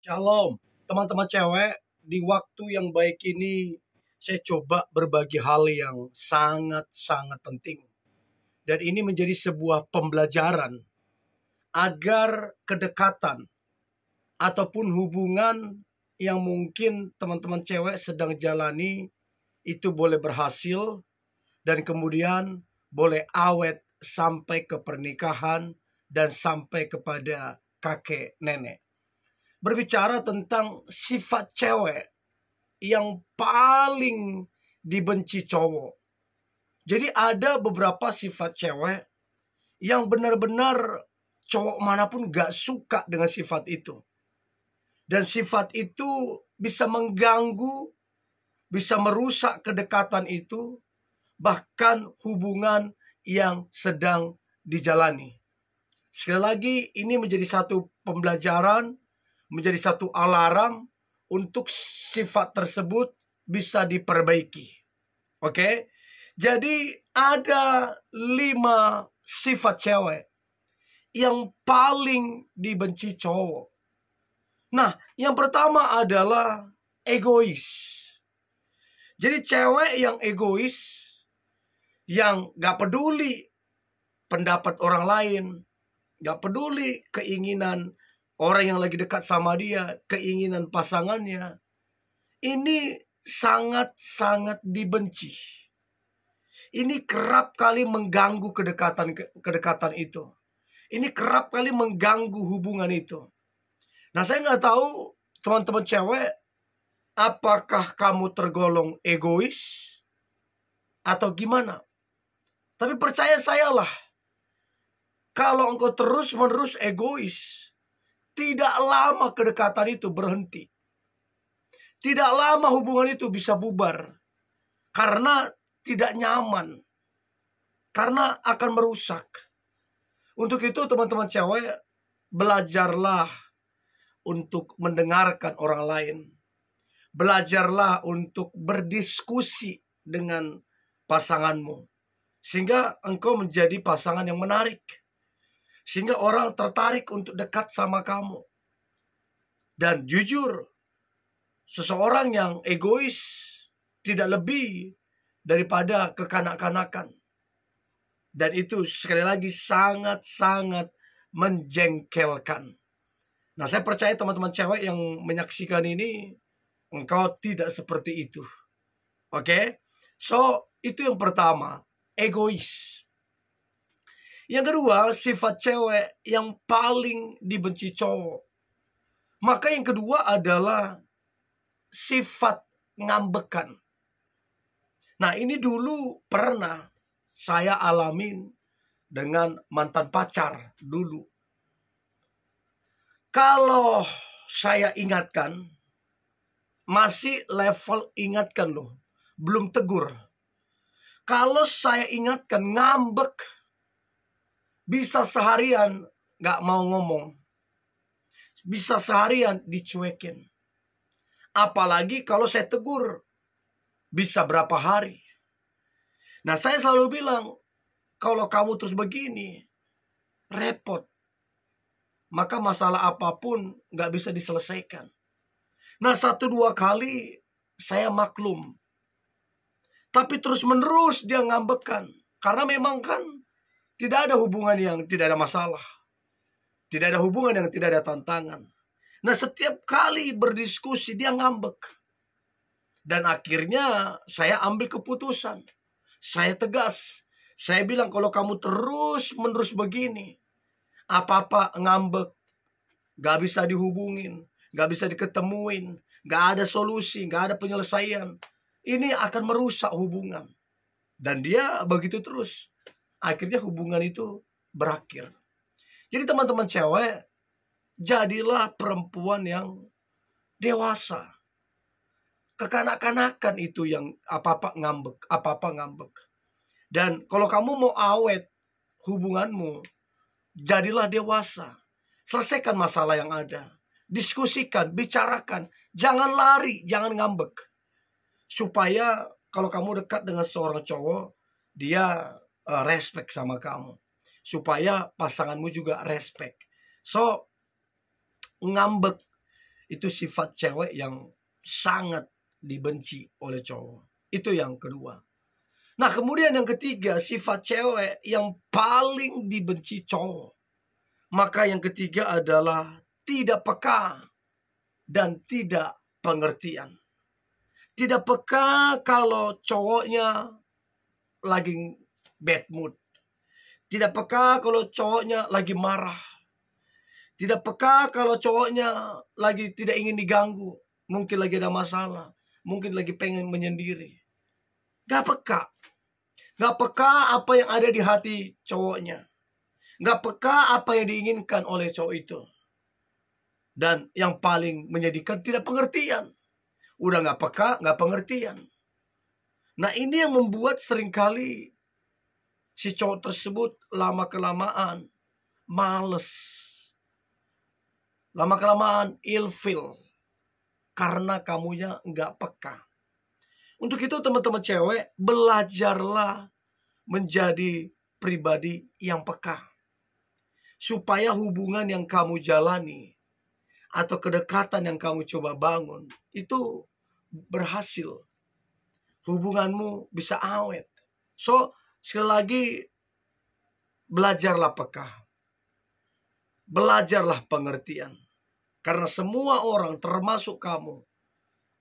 Shalom, teman-teman cewek. Di waktu yang baik ini, saya coba berbagi hal yang sangat-sangat penting. Dan ini menjadi sebuah pembelajaran agar kedekatan ataupun hubungan yang mungkin teman-teman cewek sedang jalani itu boleh berhasil dan kemudian boleh awet sampai ke pernikahan dan sampai kepada kakek nenek berbicara tentang sifat cewek yang paling dibenci cowok. Jadi ada beberapa sifat cewek yang benar-benar cowok manapun gak suka dengan sifat itu. Dan sifat itu bisa mengganggu, bisa merusak kedekatan itu, bahkan hubungan yang sedang dijalani. Sekali lagi, ini menjadi satu pembelajaran menjadi satu alarm untuk sifat tersebut bisa diperbaiki. Oke, jadi ada lima sifat cewek yang paling dibenci cowok. Nah, yang pertama adalah egois. Jadi cewek yang egois, yang gak peduli pendapat orang lain, gak peduli keinginan orang yang lagi dekat sama dia, keinginan pasangannya, ini sangat-sangat dibenci. Ini kerap kali mengganggu kedekatan kedekatan itu. Ini kerap kali mengganggu hubungan itu. Nah saya nggak tahu teman-teman cewek, apakah kamu tergolong egois atau gimana? Tapi percaya sayalah, kalau engkau terus-menerus egois, tidak lama kedekatan itu berhenti. Tidak lama hubungan itu bisa bubar. Karena tidak nyaman. Karena akan merusak. Untuk itu teman-teman cewek, belajarlah untuk mendengarkan orang lain. Belajarlah untuk berdiskusi dengan pasanganmu. Sehingga engkau menjadi pasangan yang menarik sehingga orang tertarik untuk dekat sama kamu. Dan jujur, seseorang yang egois tidak lebih daripada kekanak-kanakan. Dan itu sekali lagi sangat-sangat menjengkelkan. Nah saya percaya teman-teman cewek yang menyaksikan ini, engkau tidak seperti itu. Oke? Okay? So, itu yang pertama, egois. Yang kedua, sifat cewek yang paling dibenci cowok. Maka yang kedua adalah sifat ngambekan. Nah, ini dulu pernah saya alamin dengan mantan pacar dulu. Kalau saya ingatkan, masih level ingatkan loh, belum tegur. Kalau saya ingatkan ngambek, bisa seharian gak mau ngomong, bisa seharian dicuekin. Apalagi kalau saya tegur, bisa berapa hari. Nah saya selalu bilang, kalau kamu terus begini, repot. Maka masalah apapun gak bisa diselesaikan. Nah satu dua kali saya maklum. Tapi terus menerus dia ngambekan. Karena memang kan tidak ada hubungan yang tidak ada masalah. Tidak ada hubungan yang tidak ada tantangan. Nah setiap kali berdiskusi dia ngambek. Dan akhirnya saya ambil keputusan. Saya tegas. Saya bilang kalau kamu terus menerus begini. Apa-apa ngambek. Gak bisa dihubungin. Gak bisa diketemuin. Gak ada solusi. Gak ada penyelesaian. Ini akan merusak hubungan. Dan dia begitu terus akhirnya hubungan itu berakhir. Jadi teman-teman cewek, jadilah perempuan yang dewasa. Kekanak-kanakan itu yang apa-apa ngambek, apa-apa ngambek. Dan kalau kamu mau awet hubunganmu, jadilah dewasa. Selesaikan masalah yang ada. Diskusikan, bicarakan. Jangan lari, jangan ngambek. Supaya kalau kamu dekat dengan seorang cowok, dia uh, respect sama kamu supaya pasanganmu juga respect so ngambek itu sifat cewek yang sangat dibenci oleh cowok itu yang kedua nah kemudian yang ketiga sifat cewek yang paling dibenci cowok maka yang ketiga adalah tidak peka dan tidak pengertian tidak peka kalau cowoknya lagi bad mood. Tidak peka kalau cowoknya lagi marah. Tidak peka kalau cowoknya lagi tidak ingin diganggu. Mungkin lagi ada masalah. Mungkin lagi pengen menyendiri. Gak peka. Gak peka apa yang ada di hati cowoknya. Gak peka apa yang diinginkan oleh cowok itu. Dan yang paling menyedihkan tidak pengertian. Udah gak peka, gak pengertian. Nah ini yang membuat seringkali si cowok tersebut lama-kelamaan males. Lama-kelamaan ilfil. Karena kamunya nggak peka. Untuk itu teman-teman cewek, belajarlah menjadi pribadi yang peka. Supaya hubungan yang kamu jalani atau kedekatan yang kamu coba bangun itu berhasil. Hubunganmu bisa awet. So, Sekali lagi, belajarlah peka. Belajarlah pengertian. Karena semua orang termasuk kamu,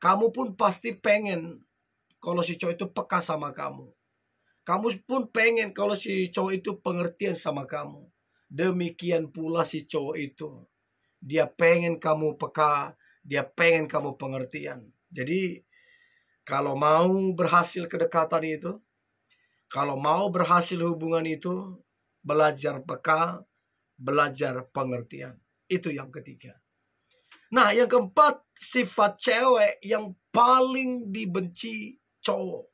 kamu pun pasti pengen kalau si cowok itu peka sama kamu. Kamu pun pengen kalau si cowok itu pengertian sama kamu. Demikian pula si cowok itu. Dia pengen kamu peka, dia pengen kamu pengertian. Jadi kalau mau berhasil kedekatan itu, kalau mau berhasil hubungan itu, belajar peka, belajar pengertian. Itu yang ketiga. Nah, yang keempat, sifat cewek yang paling dibenci cowok.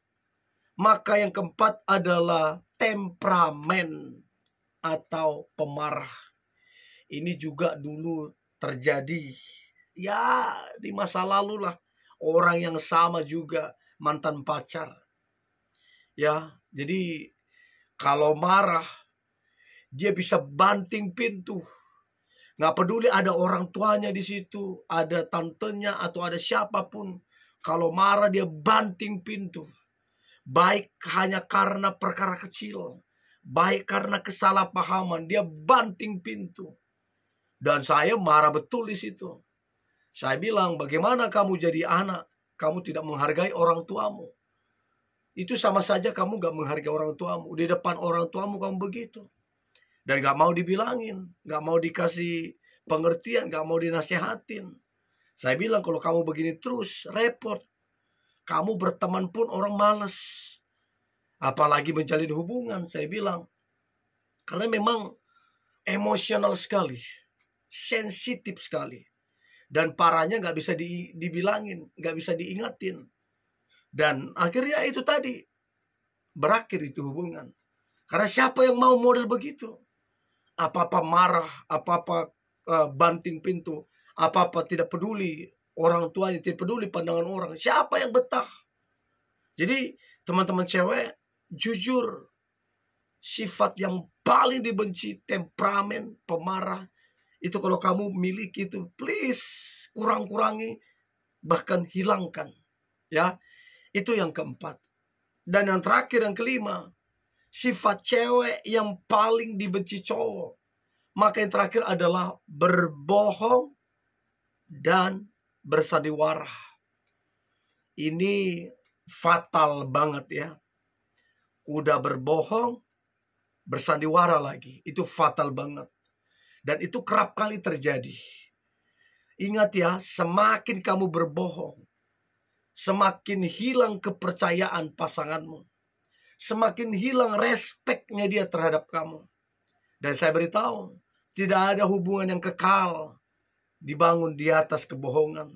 Maka yang keempat adalah temperamen atau pemarah. Ini juga dulu terjadi ya di masa lalu lah orang yang sama juga mantan pacar ya jadi kalau marah dia bisa banting pintu. Nggak peduli ada orang tuanya di situ, ada tantenya atau ada siapapun. Kalau marah dia banting pintu. Baik hanya karena perkara kecil. Baik karena kesalahpahaman. Dia banting pintu. Dan saya marah betul di situ. Saya bilang, bagaimana kamu jadi anak? Kamu tidak menghargai orang tuamu. Itu sama saja kamu gak menghargai orang tuamu. Di depan orang tuamu kamu begitu. Dan gak mau dibilangin. Gak mau dikasih pengertian. Gak mau dinasehatin. Saya bilang kalau kamu begini terus repot. Kamu berteman pun orang males. Apalagi menjalin hubungan. Saya bilang. Karena memang emosional sekali. Sensitif sekali. Dan parahnya gak bisa di, dibilangin. gak bisa diingatin dan akhirnya itu tadi berakhir itu hubungan. Karena siapa yang mau model begitu? Apa-apa marah, apa-apa uh, banting pintu, apa-apa tidak peduli orang tuanya, tidak peduli pandangan orang. Siapa yang betah? Jadi teman-teman cewek jujur sifat yang paling dibenci temperamen pemarah itu kalau kamu miliki itu please kurang-kurangi bahkan hilangkan ya itu yang keempat. Dan yang terakhir, yang kelima. Sifat cewek yang paling dibenci cowok. Maka yang terakhir adalah berbohong dan bersandiwara. Ini fatal banget ya. Udah berbohong, bersandiwara lagi. Itu fatal banget. Dan itu kerap kali terjadi. Ingat ya, semakin kamu berbohong, semakin hilang kepercayaan pasanganmu. Semakin hilang respeknya dia terhadap kamu. Dan saya beritahu, tidak ada hubungan yang kekal dibangun di atas kebohongan.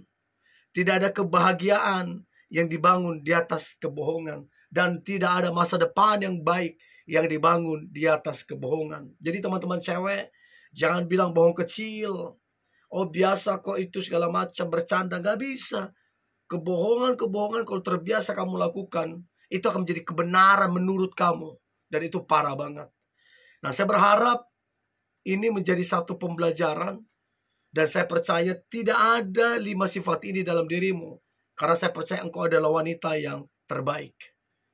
Tidak ada kebahagiaan yang dibangun di atas kebohongan. Dan tidak ada masa depan yang baik yang dibangun di atas kebohongan. Jadi teman-teman cewek, jangan bilang bohong kecil. Oh biasa kok itu segala macam bercanda. Gak bisa Kebohongan-kebohongan kalau terbiasa kamu lakukan, itu akan menjadi kebenaran menurut kamu. Dan itu parah banget. Nah, saya berharap ini menjadi satu pembelajaran dan saya percaya tidak ada lima sifat ini dalam dirimu. Karena saya percaya engkau adalah wanita yang terbaik.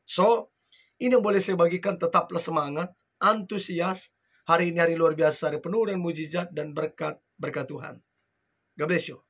So, ini yang boleh saya bagikan tetaplah semangat, antusias. Hari ini hari luar biasa, hari penuh dengan mujizat dan berkat berkat Tuhan. God bless you.